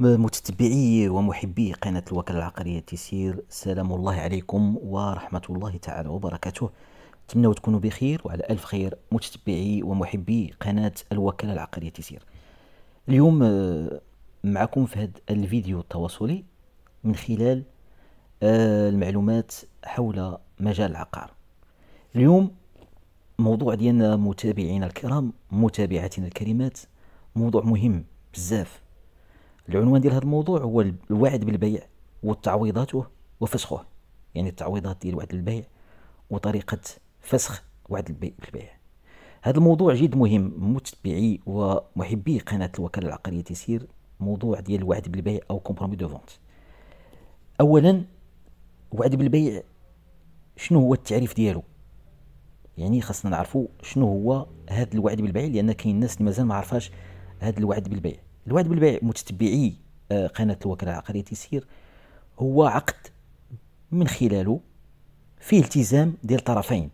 متتبعي ومحبي قناة الوكالة العقارية تيسير سلام الله عليكم ورحمة الله تعالى وبركاته نتمنى تكونوا بخير وعلى ألف خير متتبعي ومحبي قناة الوكالة العقارية تيسير اليوم آه، معكم في هذا الفيديو التواصلي من خلال آه، المعلومات حول مجال العقار اليوم موضوع ديالنا متابعينا الكرام متابعاتنا الكريمات موضوع مهم بزاف العنوان ديال هذا الموضوع هو الوعد بالبيع وتعويضاته وفسخه يعني التعويضات ديال وعد البيع وطريقه فسخ وعد البيع هذا الموضوع جد مهم متبعي ومحبي قناه الوكاله العقاريه تيسير موضوع ديال الوعد بالبيع او كومبرومي دو فونت اولا وعد بالبيع شنو هو التعريف ديالو يعني خاصنا نعرفوا شنو هو هذا الوعد بالبيع لان كاين ناس مازال ما عرفاش هذا الوعد بالبيع الوعد بالبيع متتبعي آه، قناه الوكاله العقاريه تيسير هو عقد من خلاله فيه التزام ديال طرفين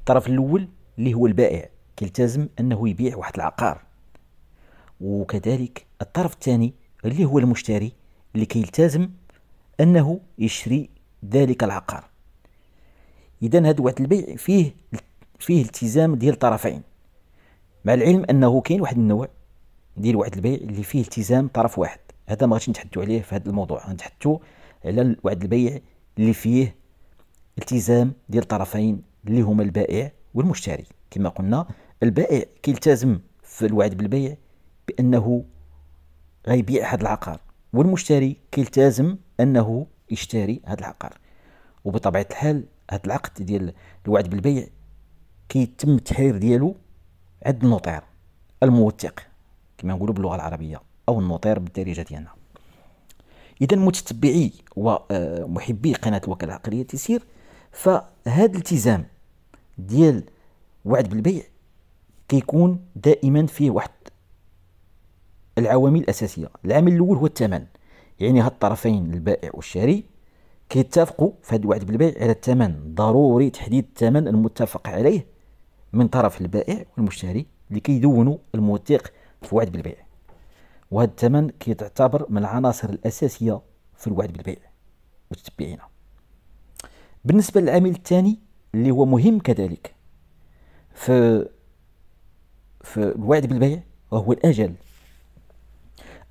الطرف الاول اللي هو البائع كيلتزم انه يبيع واحد العقار وكذلك الطرف الثاني اللي هو المشتري اللي كيلتزم انه يشري ذلك العقار اذا هاد وعد البيع فيه فيه التزام ديال طرفين مع العلم انه كاين واحد النوع ديال وعد البيع اللي فيه التزام طرف واحد هذا ما غاديش نتحدثوا عليه في هذا الموضوع غنتحدثوا على وعد البيع اللي فيه التزام ديال الطرفين اللي هما البائع والمشتري كما قلنا البائع كيلتزم في الوعد بالبيع بانه غيبيع هذا العقار والمشتري كيلتزم انه يشتري هذا العقار وبطبيعه الحال هذا العقد ديال الوعد بالبيع كيتم التحرير ديالو عند النوطير الموثق كما نقولوا باللغه العربيه او النوطير بالدارجه ديالنا اذا متتبعي ومحبي آه، قناه الوكاله العقليه تيسير فهذا الالتزام ديال وعد بالبيع كيكون دائما فيه واحد العوامل الاساسيه العامل الاول هو الثمن يعني هاد الطرفين البائع والشاري كيتفقوا في هذا الوعد بالبيع على الثمن ضروري تحديد الثمن المتفق عليه من طرف البائع والمشتري لكي يدونوا الموثق في الوعد بالبيع وهذا الثمن كيتعتبر من العناصر الأساسية في الوعد بالبيع متتبعينا بالنسبة للعامل الثاني اللي هو مهم كذلك في في الوعد بالبيع وهو الأجل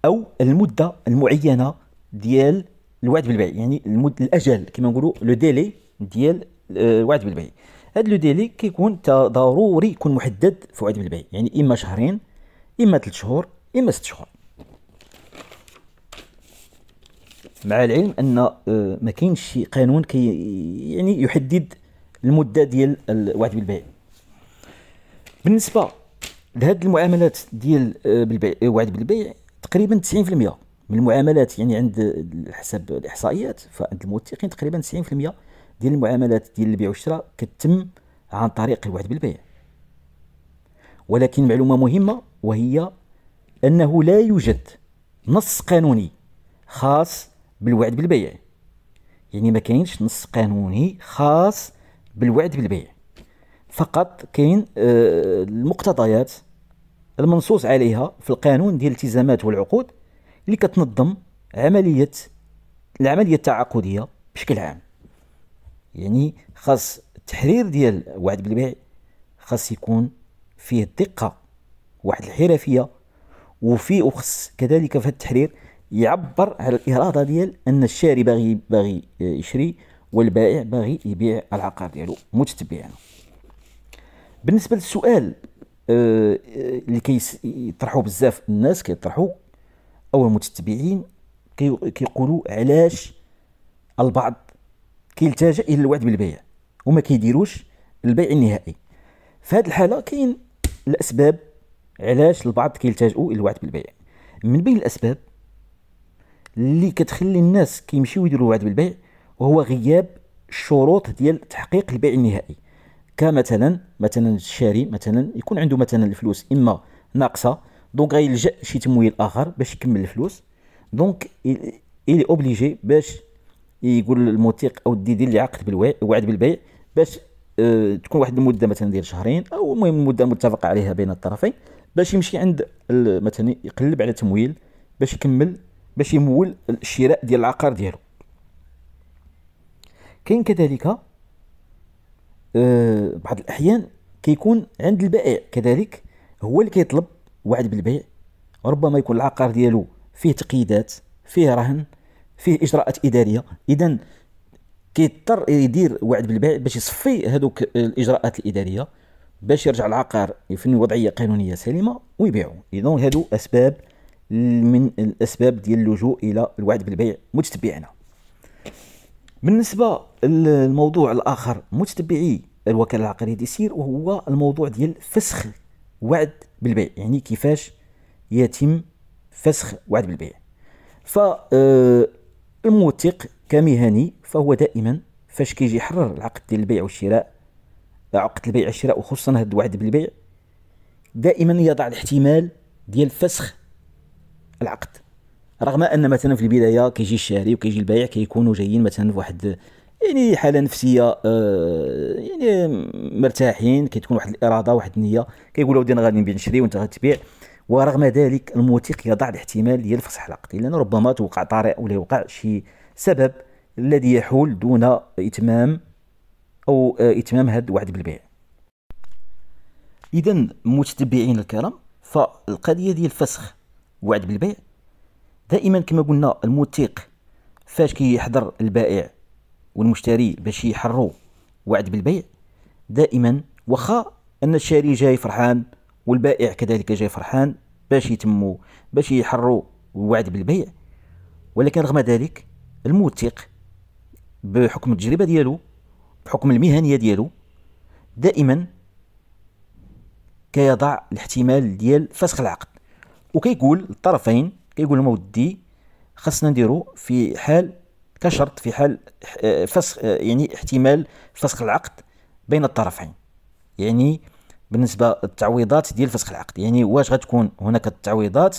أو المدة المعينة ديال الوعد بالبيع يعني المد الأجل كما نقولوا لو ديلي ديال آه، الوعد بالبيع هذا لو ديلي كيكون ضروري يكون محدد في وعد بالبيع يعني اما شهرين اما 3 شهور اما 6 شهور مع العلم ان آه، ما كاينش شي قانون كي يعني يحدد المده ديال الوعد بالبيع بالنسبه لهاد المعاملات ديال آه، بالبيع آه، وعد بالبيع تقريبا 90% من المعاملات يعني عند حسب الاحصائيات فعند الموثقين تقريبا 90% ديال المعاملات ديال البيع والشراء كتم عن طريق الوعد بالبيع ولكن معلومة مهمة وهي أنه لا يوجد نص قانوني خاص بالوعد بالبيع يعني ما كاينش نص قانوني خاص بالوعد بالبيع فقط كاين آه، المقتضيات المنصوص عليها في القانون ديال الالتزامات والعقود اللي كتنظم عمليه العمليه التعاقديه بشكل عام يعني خاص التحرير ديال وعد بالبيع خاص يكون فيه الدقه واحد الحرفيه وفي وخص كذلك في التحرير يعبر على الاراده ديال ان الشاري باغي باغي يشري والبائع باغي يبيع العقار ديالو متتبعا بالنسبه للسؤال آه، آه، اللي كيطرحوه بزاف الناس كيطرحوا او المتتبعين كيقولوا علاش البعض كيلتجا الى الوعد بالبيع وما كيديروش البيع النهائي في هذه الحاله كاين الاسباب علاش البعض كيلتجؤوا الى الوعد بالبيع من بين الاسباب اللي كتخلي الناس كيمشيو يديروا الوعد بالبيع وهو غياب الشروط ديال تحقيق البيع النهائي كمثلا مثلا الشاري مثلا يكون عنده مثلا الفلوس اما ناقصه دونك غيلجا شي تمويل اخر باش يكمل الفلوس دونك الي اوبليجي باش يقول للموثق او الديدي اللي عقد بالوعد بالبيع باش آه، تكون واحد المده مثلا ديال شهرين او المهم المده متفق عليها بين الطرفين باش يمشي عند مثلا يقلب على تمويل باش يكمل باش يمول الشراء ديال العقار ديالو كاين كذلك آه، بعض الاحيان كيكون عند البائع كذلك هو اللي كيطلب وعد بالبيع ربما يكون العقار ديالو فيه تقييدات فيه رهن فيه اجراءات اداريه اذا كيضطر يدير وعد بالبيع باش يصفي هذوك الاجراءات الاداريه باش يرجع العقار يفني وضعيه قانونيه سليمه ويبيعو اذا هادو اسباب من الاسباب ديال اللجوء الى الوعد بالبيع متتبعنا بالنسبه للموضوع الاخر متتبعي الوكاله العقاريه سير وهو الموضوع ديال فسخ وعد بالبيع يعني كيفاش يتم فسخ وعد بالبيع ف آه، الموثق كمهني فهو دائما فاش كيجي يحرر العقد ديال البيع والشراء عقد البيع والشراء وخصوصا هاد الوعد بالبيع دائما يضع الاحتمال ديال فسخ العقد رغم ان مثلا في البدايه كيجي الشاري وكيجي البائع كيكونوا جايين مثلا واحد يعني حاله نفسيه آه يعني مرتاحين كتكون واحد الاراده واحد النيه كيقولوا ودي انا غادي نبيع نشري وانت غتبيع ورغم ذلك الموثق يضع الاحتمال ديال فسخ العقد لان ربما توقع طارئ ولا يوقع شي سبب الذي يحول دون إتمام أو آه، إتمام هذا الوعد بالبيع إذا متتبعين الكرام فالقضية ديال الفسخ وعد بالبيع دائما كما قلنا الموثق فاش كيحضر البائع والمشتري باش يحروا وعد بالبيع دائما واخا ان الشاري جاي فرحان والبائع كذلك جاي فرحان باش يتموا باش يحروا الوعد بالبيع ولكن رغم ذلك الموثق بحكم التجربه ديالو بحكم المهنيه ديالو دائما كيضع الاحتمال ديال فسخ العقد وكيقول الطرفين كيقول لهم ودي خاصنا نديرو في حال كشرط في حال فسخ يعني احتمال فسخ العقد بين الطرفين يعني بالنسبه للتعويضات ديال فسخ العقد يعني واش غتكون هناك التعويضات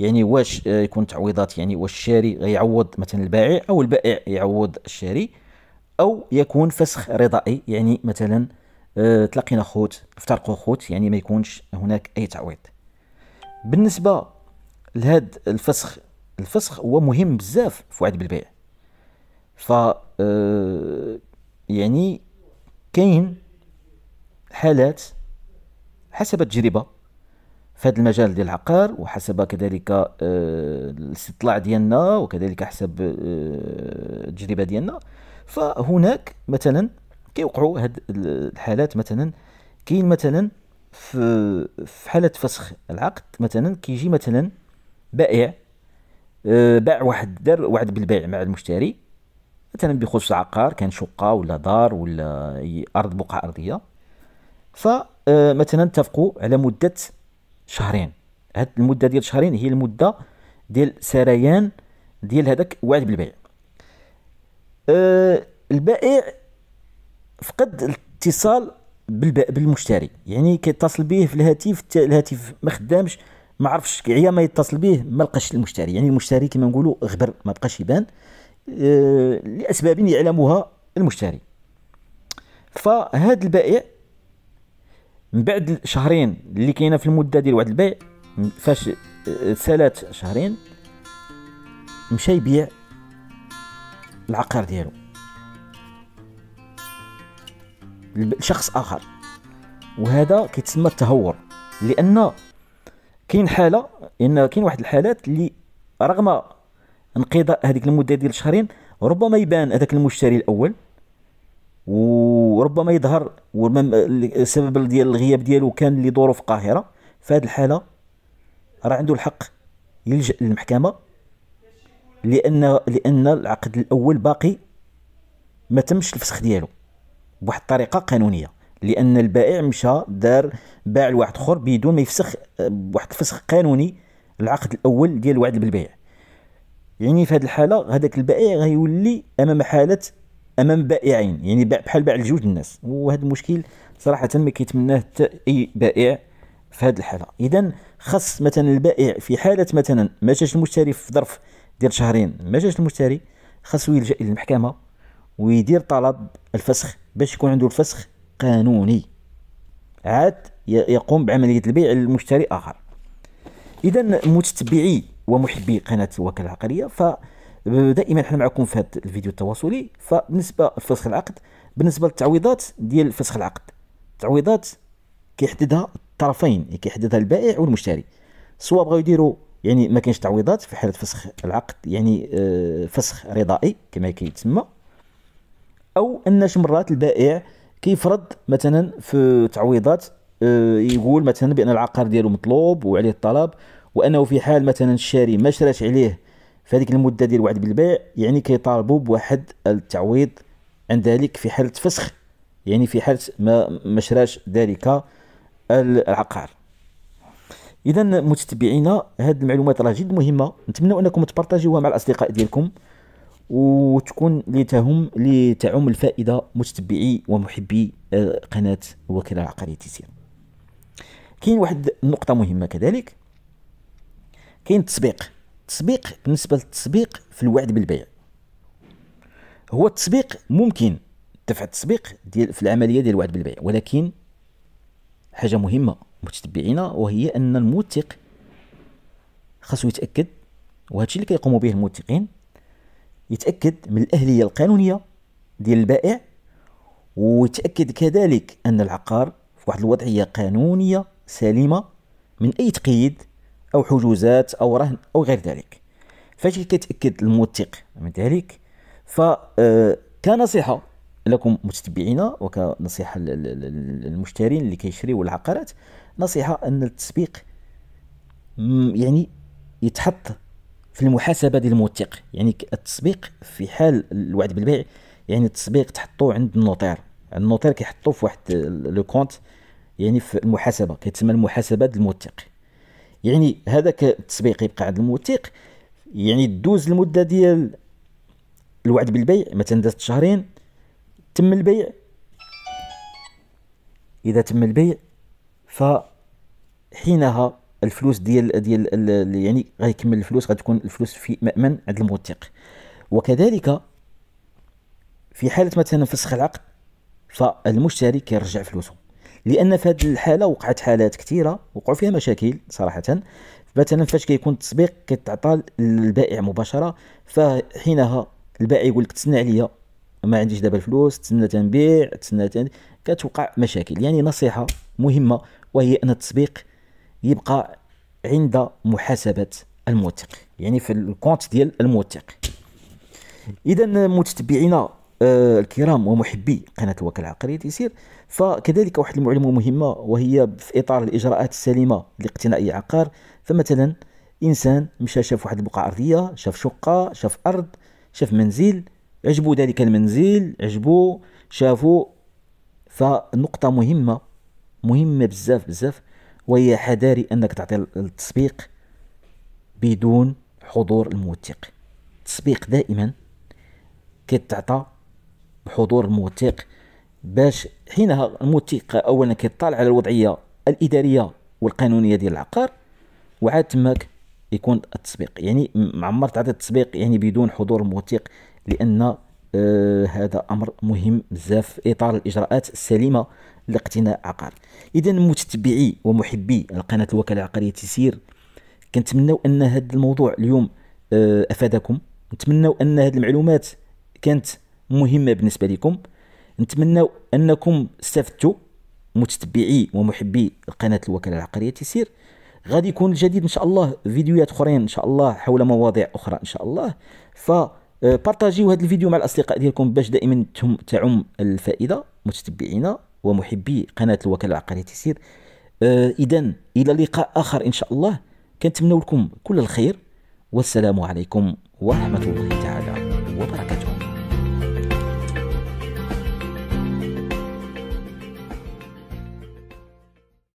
يعني واش آه، يكون تعويضات يعني واش الشاري غيعوض مثلا البائع او البائع يعوض الشاري او يكون فسخ رضائي يعني مثلا آه، تلاقينا خوت افترقوا خوت يعني ما يكونش هناك اي تعويض بالنسبه لهذا الفسخ الفسخ هو مهم بزاف في وعد بالبيع ف آه، يعني كاين حالات حسب التجربه في هذا المجال ديال العقار وحسب كذلك آه، الاستطلاع ديالنا وكذلك حسب آه، التجربه ديالنا فهناك مثلا كيوقعوا هاد الحالات مثلا كاين مثلا في في حاله فسخ العقد مثلا كيجي مثلا بائع آه، باع واحد دار وعد بالبيع مع المشتري مثلا بخصوص عقار كان شقه ولا دار ولا ارض بقعه ارضيه فمثلا اتفقوا على مده شهرين هاد المده ديال شهرين هي المده ديال سريان ديال هذاك وعد بالبيع أه البائع فقد الاتصال بالمشتري يعني كيتصل به في الهاتف الهاتف ما خدامش ما عرفش عيا ما يتصل به ما لقاش المشتري يعني المشتري كما نقولوا غبر ما بقاش يبان أه لاسباب يعلمها المشتري فهاد البائع من بعد شهرين اللي كاينه في المده ديال واحد البيع فاش آه، سالات شهرين مشى يبيع العقار ديالو لشخص اخر وهذا كيتسمى التهور لان كاين حاله ان كاين واحد الحالات اللي رغم انقضاء هذيك المده ديال الشهرين ربما يبان هذاك المشتري الاول وربما يظهر السبب ديال الغياب ديالو كان لظروف قاهره هذه الحاله راه عنده الحق يلجا للمحكمه لان لان العقد الاول باقي ما تمش الفسخ ديالو بواحد الطريقه قانونيه لان البائع مشى دار باع لواحد اخر بدون ما يفسخ بواحد الفسخ قانوني العقد الاول ديال الوعد بالبيع يعني في هذه الحاله هذاك البائع غيولي امام حاله امام بائعين يعني بحال باع لجوج الناس وهذا المشكل صراحه ما كيتمناه حتى اي بائع في هذه الحاله اذا خاص مثلا البائع في حاله مثلا ما جاش المشتري في ظرف ديال شهرين ما جاش المشتري خاصو يلجا للمحكمه ويدير طلب الفسخ باش يكون عنده الفسخ قانوني عاد يقوم بعمليه البيع لمشتري اخر اذا متتبعي ومحبي قناه الوكاله العقاريه ف دائما حنا معكم في هذا الفيديو التواصلي فبالنسبه لفسخ العقد بالنسبه للتعويضات ديال فسخ العقد التعويضات كيحددها الطرفين يعني كيحددها البائع والمشتري سواء بغاو يديروا يعني ما كاينش تعويضات في حاله فسخ العقد يعني آه، فسخ رضائي كما كيتسمى او ان مرات البائع كيفرض مثلا في تعويضات آه، يقول مثلا بان العقار ديالو مطلوب وعليه الطلب وانه في حال مثلا الشاري ما شراش عليه فهذيك المده ديال الوعد بالبيع يعني كيطالبوا بواحد التعويض عن ذلك في حاله فسخ يعني في حاله ما ما شراش ذلك العقار اذا متتبعينا هذه المعلومات راه جد مهمه نتمنى انكم تبارطاجيوها مع الاصدقاء ديالكم وتكون لتهم لتعم الفائده متتبعي ومحبي قناه وكلاء عقاري تيسير كاين واحد النقطه مهمه كذلك كاين التسبيق التسبيق بالنسبه للتسبيق في الوعد بالبيع هو التسبيق ممكن دفع التسبيق ديال في العمليه ديال الوعد بالبيع ولكن حاجه مهمه متتبعينا وهي ان الموثق خاصو يتاكد وهادشي اللي كيقوموا به الموثقين يتاكد من الاهليه القانونيه ديال البائع ويتاكد كذلك ان العقار في واحد الوضعيه قانونيه سليمه من اي تقييد أو حجوزات أو رهن أو غير ذلك فاش كيتأكد الموثق من ذلك ف آه، كنصيحة لكم متتبعينا وكنصيحة للمشترين اللي كيشريو العقارات نصيحة أن التسبيق يعني يتحط في المحاسبة ديال الموثق يعني التسبيق في حال الوعد بالبيع يعني التسبيق تحطو عند النوطير النوطير كيحطو في واحد لو كونت يعني في المحاسبه كيتسمى المحاسبه الموثق يعني هذاك التسبيق يبقى عند الموثق يعني دوز المده ديال الوعد بالبيع مثلا دازت شهرين تم البيع اذا تم البيع فحينها الفلوس ديال ديال يعني غيكمل الفلوس غتكون الفلوس في مأمن عند الموثق وكذلك في حاله مثلا فسخ العقد فالمشتري كيرجع فلوسه لان في هذه الحاله وقعت حالات كثيره وقعوا فيها مشاكل صراحه مثلا فاش كيكون التسبيق كيتعطى للبائع مباشره فحينها البائع يقول لك تسنى عليا ما عنديش دابا الفلوس تسنى تنبيع تسنى تن... كتوقع مشاكل يعني نصيحه مهمه وهي ان التسبيق يبقى عند محاسبه الموثق يعني في الكونت ديال الموثق اذا متتبعينا آه، الكرام ومحبي قناه الوكاله العقاريه تيسير فكذلك واحد المعلومه مهمه وهي في اطار الاجراءات السليمه لاقتناء عقار فمثلا انسان مشى شاف واحد البقعه ارضيه شاف شقه شاف ارض شاف منزل عجبو ذلك المنزل عجبو شافو فنقطه مهمه مهمه بزاف بزاف وهي حذاري انك تعطي التسبيق بدون حضور الموثق التسبيق دائما كتعطى بحضور الموثق باش حينها الموثق اولا كيطلع على الوضعيه الاداريه والقانونيه ديال العقار وعاد تماك يكون التسبيق يعني معمر تعطي التسبيق يعني بدون حضور الموثق لان آه هذا امر مهم بزاف في اطار الاجراءات السليمه لاقتناء عقار اذا متتبعي ومحبي القناه الوكاله العقاريه تسير كنتمناو ان هذا الموضوع اليوم آه افادكم نتمناو ان هذه المعلومات كانت مهمه بالنسبه لكم نتمنى انكم استفدتوا متتبعي ومحبي قناه الوكاله العقاريه تيسير غادي يكون الجديد ان شاء الله فيديوهات اخرين ان شاء الله حول مواضيع اخرى ان شاء الله ف آه، بارطاجيو هذا الفيديو مع الاصدقاء ديالكم باش دائما تعم الفائده متتبعينا ومحبي قناه الوكاله العقاريه تيسير آه اذا الى لقاء اخر ان شاء الله كنتمنوا لكم كل الخير والسلام عليكم ورحمه الله تعالى وبركاته